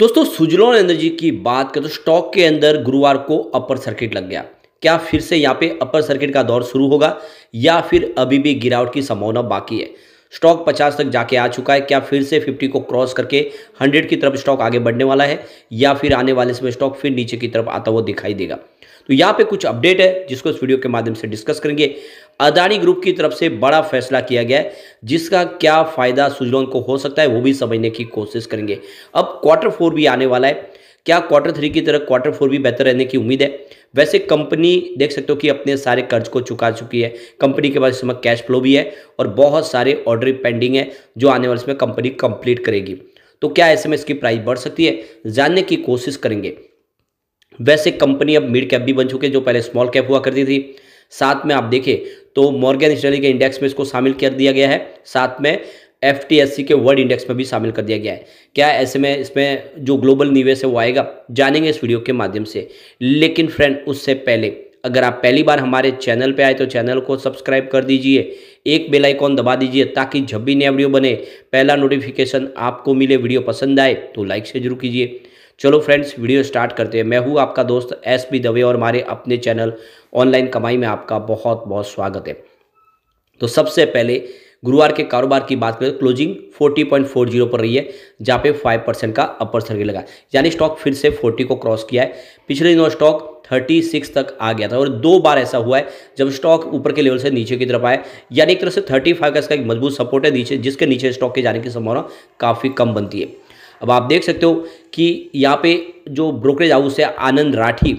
दोस्तों सुजलोन एनर्जी की बात करें तो स्टॉक के अंदर गुरुवार को अपर सर्किट लग गया क्या फिर से यहाँ पे अपर सर्किट का दौर शुरू होगा या फिर अभी भी गिरावट की संभावना बाकी है स्टॉक 50 तक जाके आ चुका है क्या फिर से 50 को क्रॉस करके 100 की तरफ स्टॉक आगे बढ़ने वाला है या फिर आने वाले समय स्टॉक फिर नीचे की तरफ आता हुआ दिखाई देगा तो यहाँ पे कुछ अपडेट है जिसको इस वीडियो के माध्यम से डिस्कस करेंगे अदानी ग्रुप की तरफ से बड़ा फैसला किया गया है जिसका क्या फ़ायदा सुजलोन को हो सकता है वो भी समझने की कोशिश करेंगे अब क्वार्टर फोर भी आने वाला है क्या क्वार्टर थ्री की तरह क्वार्टर फोर भी बेहतर रहने की उम्मीद है वैसे कंपनी देख सकते हो कि अपने सारे कर्ज को चुका चुकी है कंपनी के पास इस समय कैश फ्लो भी है और बहुत सारे ऑर्डर पेंडिंग है जो आने वाले समय कंपनी कंप्लीट करेगी तो क्या ऐसे में इसकी प्राइस बढ़ सकती है जानने की कोशिश करेंगे वैसे कंपनी अब मिड कैप भी बन चुकी है जो पहले स्मॉल कैप हुआ करती थी साथ में आप देखें तो मॉर्गन स्टैंडली के इंडेक्स में इसको शामिल कर दिया गया है साथ में एफ के वर्ल्ड इंडेक्स में भी शामिल कर दिया गया है क्या ऐसे में इसमें जो ग्लोबल निवेश है वो आएगा जानेंगे इस वीडियो के माध्यम से लेकिन फ्रेंड उससे पहले अगर आप पहली बार हमारे चैनल पे आए तो चैनल को सब्सक्राइब कर दीजिए एक बेल आइकॉन दबा दीजिए ताकि जब भी नया वीडियो बने पहला नोटिफिकेशन आपको मिले वीडियो पसंद आए तो लाइक से जरूर कीजिए चलो फ्रेंड्स वीडियो स्टार्ट करते हैं मैं हूँ आपका दोस्त एस पी दवे और हमारे अपने चैनल ऑनलाइन कमाई में आपका बहुत बहुत स्वागत है तो सबसे पहले गुरुवार के कारोबार की बात करें तो क्लोजिंग 40.40 पर रही है जहाँ पे 5 परसेंट का अपर सर्किट लगा यानी स्टॉक फिर से 40 को क्रॉस किया है पिछले दिनों स्टॉक 36 तक आ गया था और दो बार ऐसा हुआ है जब स्टॉक ऊपर के लेवल से नीचे की तरफ आए यानी एक तरह से 35 का इसका एक मजबूत सपोर्ट है नीचे जिसके नीचे स्टॉक के जाने की संभावना काफ़ी कम बनती है अब आप देख सकते हो कि यहाँ पे जो ब्रोकरेज हाउस है आनंद राठी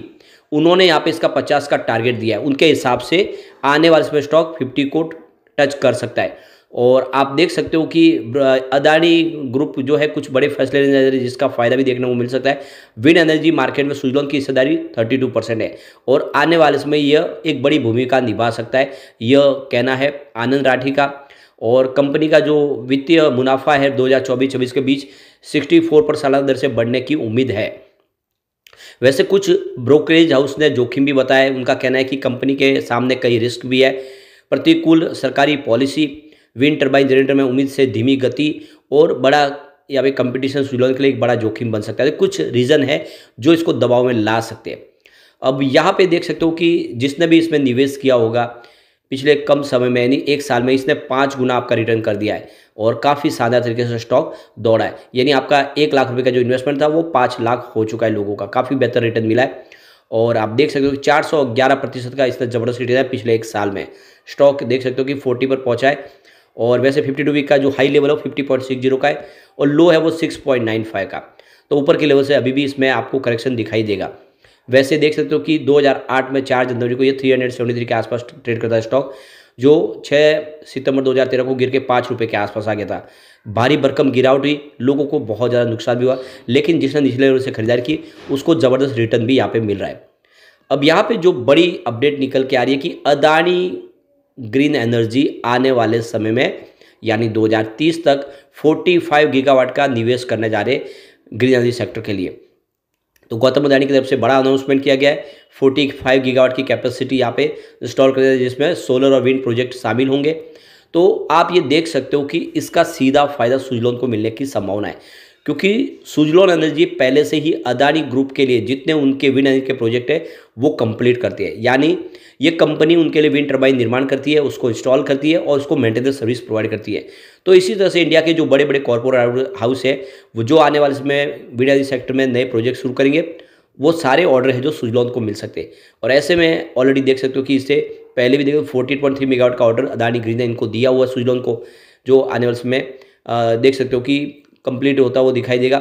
उन्होंने यहाँ पे इसका 50 का टारगेट दिया है उनके हिसाब से आने वाले इसमें स्टॉक 50 को टच कर सकता है और आप देख सकते हो कि अदानी ग्रुप जो है कुछ बड़े फैसले लेने जा रहे हैं जिसका फायदा भी देखने को मिल सकता है विंड एनर्जी मार्केट में सुजलॉन की हिस्सेदारी 32 परसेंट है और आने वाले समय यह एक बड़ी भूमिका निभा सकता है यह कहना है आनंद राठी का और कंपनी का जो वित्तीय मुनाफा है दो हज़ार के बीच सिक्सटी पर सालाना दर से बढ़ने की उम्मीद है वैसे कुछ ब्रोकरेज हाउस ने जोखिम भी बताया उनका कहना है कि कंपनी के सामने कई रिस्क भी है प्रतिकूल सरकारी पॉलिसी विंड टर्बाइन जनरेटर में उम्मीद से धीमी गति और बड़ा या फिर कंपटीशन सुलझाने के लिए एक बड़ा जोखिम बन सकता है तो कुछ रीज़न है जो इसको दबाव में ला सकते हैं अब यहाँ पे देख सकते हो कि जिसने भी इसमें निवेश किया होगा पिछले कम समय में यानी एक साल में इसने पाँच गुना आपका रिटर्न कर दिया है और काफ़ी सादा तरीके से स्टॉक दौड़ा है यानी आपका एक लाख रुपये का जो इन्वेस्टमेंट था वो पाँच लाख हो चुका है लोगों का काफ़ी बेहतर रिटर्न मिला है और आप देख सकते हो कि चार सौ ग्यारह प्रतिशत का इसने जबरदस्त रिटर्न है पिछले एक साल में स्टॉक देख सकते हो कि फोर्टी पर पहुँचा है और वैसे फिफ्टी टू वीक का जो हाई लेवल है वो फिफ्टी पॉइंट सिक्स जीरो का है और लो है वो सिक्स पॉइंट नाइन फाइव का तो ऊपर के लेवल से अभी भी इसमें आपको करेक्शन दिखाई देगा वैसे देख सकते हो कि 2008 में 4 जनवरी को ये 373 के आसपास ट्रेड करता है स्टॉक जो 6 सितंबर 2013 को गिर के पाँच रुपये के आसपास आ गया था भारी भरकम गिरावट हुई लोगों को बहुत ज़्यादा नुकसान भी हुआ लेकिन जिसने निचले लेवल से खरीदारी की उसको ज़बरदस्त रिटर्न भी यहाँ पर मिल रहा है अब यहाँ पर जो बड़ी अपडेट निकल के आ रही है कि अदानी ग्रीन एनर्जी आने वाले समय में यानी 2030 तक 45 गीगावाट का निवेश करने जा रहे ग्रीन एनर्जी सेक्टर के लिए तो गौतम अदानी की तरफ से बड़ा अनाउंसमेंट किया गया है 45 गीगावाट की कैपेसिटी यहाँ पे इंस्टॉल कर जिसमें सोलर और विंड प्रोजेक्ट शामिल होंगे तो आप ये देख सकते हो कि इसका सीधा फायदा सुजलोन को मिलने की संभावना है क्योंकि सुजलोन एनर्जी पहले से ही अदानी ग्रुप के लिए जितने उनके विंड एनर्जी के प्रोजेक्ट है वो कंप्लीट करती है यानी ये कंपनी उनके लिए विंड टर्बाइन निर्माण करती है उसको इंस्टॉल करती है और उसको मेंटेनेंस सर्विस प्रोवाइड करती है तो इसी तरह से इंडिया के जो बड़े बड़े कॉरपोरेट हाउस है वो जो आने वाले इसमें विंड एनर्जी सेक्टर में नए प्रोजेक्ट शुरू करेंगे वो सारे ऑर्डर है जो सुजलोन को मिल सकते हैं और ऐसे में ऑलरेडी देख सकते हो कि इससे पहले भी देखो फोर्टी पॉइंट थ्री मेगावाट का ऑर्डर अदानी ग्रीन ने इनको दिया हुआ है को जो आने वाले समय देख सकते हो कि कंप्लीट होता वो दिखाई देगा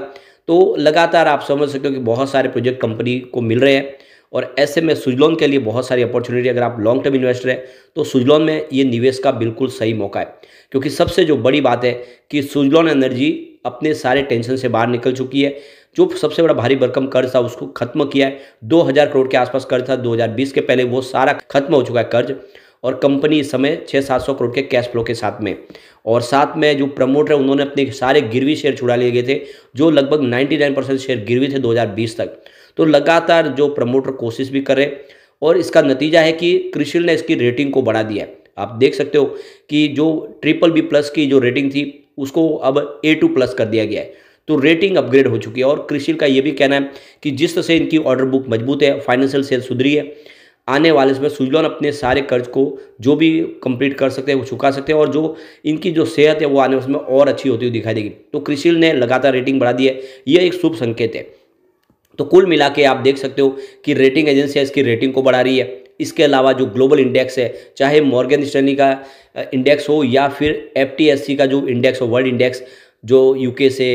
तो लगातार आप समझ सकते हो कि बहुत सारे प्रोजेक्ट कंपनी को मिल रहे हैं और ऐसे में सुजलोन के लिए बहुत सारी अपॉर्चुनिटी अगर आप लॉन्ग टर्म इन्वेस्टर हैं तो सुजलोन में ये निवेश का बिल्कुल सही मौका है क्योंकि सबसे जो बड़ी बात है कि सुजलोन एनर्जी अपने सारे टेंशन से बाहर निकल चुकी है जो सबसे बड़ा भारी भरकम कर्ज था उसको खत्म किया है दो करोड़ के आसपास कर्ज था दो के पहले वो सारा खत्म हो चुका है कर्ज और कंपनी इस समय छः सात सौ करोड़ के कैश फ्लो के साथ में और साथ में जो प्रमोटर है उन्होंने अपने सारे गिरवी शेयर छुड़ा लिए गए थे जो लगभग 99 परसेंट शेयर गिरवी थे 2020 तक तो लगातार जो प्रमोटर कोशिश भी रहे और इसका नतीजा है कि क्रिशिल ने इसकी रेटिंग को बढ़ा दिया आप देख सकते हो कि जो ट्रिपल बी प्लस की जो रेटिंग थी उसको अब ए टू प्लस कर दिया गया है तो रेटिंग अपग्रेड हो चुकी है और क्रिशिल का ये भी कहना है कि जिस तरह से इनकी ऑर्डर बुक मजबूत है फाइनेंशियल सेल सुधरी है आने वाले समय सुजलॉन अपने सारे कर्ज को जो भी कंप्लीट कर सकते हैं वो चुका सकते हैं और जो इनकी जो सेहत है वो आने वाले समय और अच्छी होती हुई दिखाई देगी तो कृषिल ने लगातार रेटिंग बढ़ा दी है यह एक शुभ संकेत है तो कुल मिला के आप देख सकते हो कि रेटिंग एजेंसियाँ इसकी रेटिंग को बढ़ा रही है इसके अलावा जो ग्लोबल इंडेक्स है चाहे मॉर्गन स्टनी का इंडेक्स हो या फिर एफ का जो इंडेक्स हो वर्ल्ड इंडेक्स जो यूके से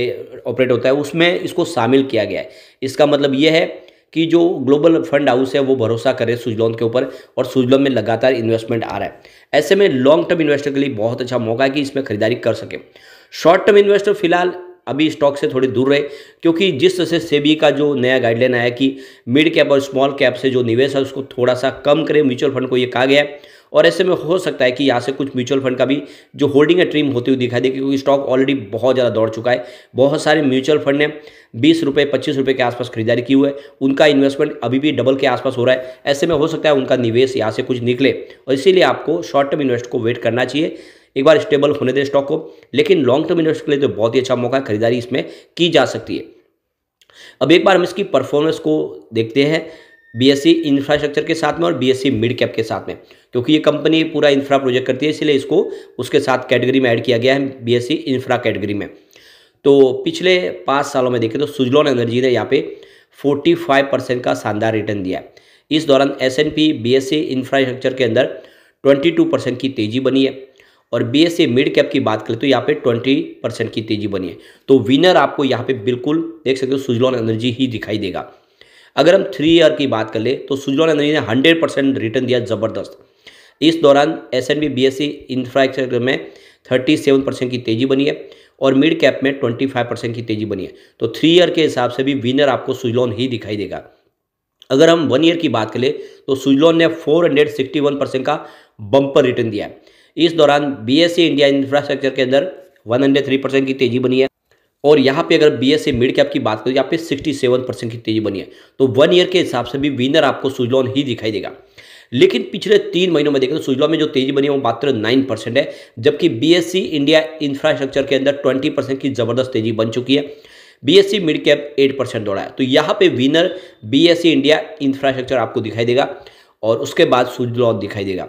ऑपरेट होता है उसमें इसको शामिल किया गया है इसका मतलब ये है कि जो ग्लोबल फंड हाउस है वो भरोसा करे सुजलॉन के ऊपर और सुजलॉन में लगातार इन्वेस्टमेंट आ रहा है ऐसे में लॉन्ग टर्म इन्वेस्टर के लिए बहुत अच्छा मौका है कि इसमें खरीदारी कर सके शॉर्ट टर्म इन्वेस्टर फिलहाल अभी स्टॉक से थोड़ी दूर रहे क्योंकि जिस तरह से सेबी e का जो नया गाइडलाइन आया कि मिड कैप और स्मॉल कैप से जो निवेश है उसको थोड़ा सा कम करें म्यूचुअल फंड को ये कहा गया है और ऐसे में हो सकता है कि यहाँ से कुछ म्यूचुअल फंड का भी जो होल्डिंग है ट्रीम होती हुई दिखाई देगी क्योंकि स्टॉक ऑलरेडी बहुत ज़्यादा दौड़ चुका है बहुत सारे म्यूचुअल फंड ने बीस रुपये पच्चीस रुपये के आसपास खरीदारी की हुई है उनका इन्वेस्टमेंट अभी भी डबल के आसपास हो रहा है ऐसे में हो सकता है उनका निवेश यहाँ से कुछ निकले और इसीलिए आपको शॉर्ट टर्म इन्वेस्ट को वेट करना चाहिए एक बार स्टेबल होने दें स्टॉक को लेकिन लॉन्ग टर्म इन्वेस्ट के लिए तो बहुत ही अच्छा मौका है खरीदारी इसमें की जा सकती है अब एक बार हम इसकी परफॉर्मेंस को देखते हैं बीएससी इंफ्रास्ट्रक्चर के साथ में और बीएससी मिड कैप के साथ में क्योंकि ये कंपनी पूरा इंफ्रा प्रोजेक्ट करती है इसलिए इसको उसके साथ कैटेगरी में ऐड किया गया है बीएससी इंफ्रा कैटेगरी में तो पिछले पाँच सालों में देखें तो सुजलॉन एनर्जी ने यहाँ पे 45 परसेंट का शानदार रिटर्न दिया है इस दौरान S N P B S C infrastructure के अंदर ट्वेंटी परसेंट की तेजी बनी है और B S C mid cap की बात करें तो यहाँ पे 20 परसेंट की तेजी बनी है तो विनर आपको यहाँ पे बिल्कुल देख सकते हो सुजलॉन एनर्जी ही दिखाई देगा अगर हम थ्री ईयर की बात कर ले तो सुजलॉन एनर्जी ने हंड्रेड परसेंट रिटर्न दिया जबरदस्त इस दौरान S N B B S C infrastructure में थर्टी सेवन परसेंट की तेजी बनी है और मिड कैप में ट्वेंटी फाइव परसेंट की तेजी बनी है तो थ्री ईयर के हिसाब से भी विनर आपको सुजलॉन ही दिखाई देगा अगर हम वन ईयर की बात करें तो सुजलॉन ने four hundred sixty one percent का बम्पर रिटर्न दिया है इस दौरान B S C India infrastructure के अंदर वन हंड्रेड थ्री परसेंट की तेजी बनी है और यहाँ पे अगर B S A mid cap की बात करें तो यहाँ पे 67 परसेंट की तेजी बनी है तो वन ईयर के हिसाब से भी विनर आपको सुजलॉन ही दिखाई देगा लेकिन पिछले तीन महीनों में देखें तो सुजलॉन में जो तेजी बनी है वो मात्र नाइन परसेंट है जबकि सी इंडिया इंफ्रास्ट्रक्चर के अंदर ट्वेंटी परसेंट की जबरदस्त तेजी बन चुकी है C mid cap eight percent दौड़ा है तो यहाँ पर विनर सी इंडिया इंफ्रास्ट्रक्चर आपको दिखाई देगा और उसके बाद सुजलॉन दिखाई देगा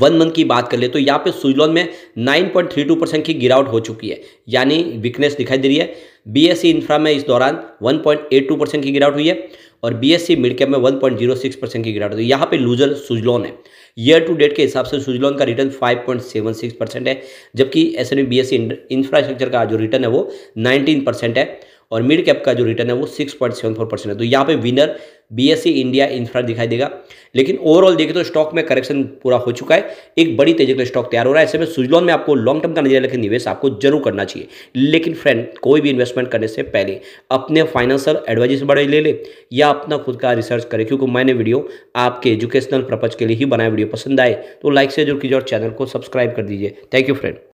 वन मंथ की बात कर ले तो यहाँ पे सुजलॉन में 9.32 परसेंट की गिरावट हो चुकी है यानी वीकनेस दिखाई दे रही है बीएससी इंफ्रा e में इस दौरान 1.82 परसेंट की गिरावट हुई है और बीएससी मिड कैप में 1.06 परसेंट की गिरावट हुई है यहाँ पे लूजर सुजलॉन है ईयर टू डेट के हिसाब से सुजलॉन का रिटर्न 5.76 परसेंट है जबकि एस एन बी इंफ्रास्ट्रक्चर का जो रिटर्न है वो नाइनटीन परसेंट है और मिड कैप का जो रिटर्न है वो six point seven four percent है तो यहाँ पे विनर बीएससी इंडिया इंफ्रा दिखाई देगा लेकिन ओवरऑल देखें तो स्टॉक में करेक्शन पूरा हो चुका है एक बड़ी तेजी का स्टॉक तैयार हो रहा है ऐसे में सुजलॉन में आपको लॉन्ग टर्म का नजर लेकिन निवेश आपको जरूर करना चाहिए लेकिन फ्रेंड कोई भी इन्वेस्टमेंट करने से पहले अपने फाइनेंशियल एडवाइजर से बड़े ले ले या अपना खुद का रिसर्च करें क्योंकि मैंने वीडियो आपके एजुकेशनल पर्पज के लिए ही बनाया वीडियो पसंद आए तो लाइक से जरूर कीजिए और चैनल को सब्सक्राइब कर दीजिए थैंक यू फ्रेंड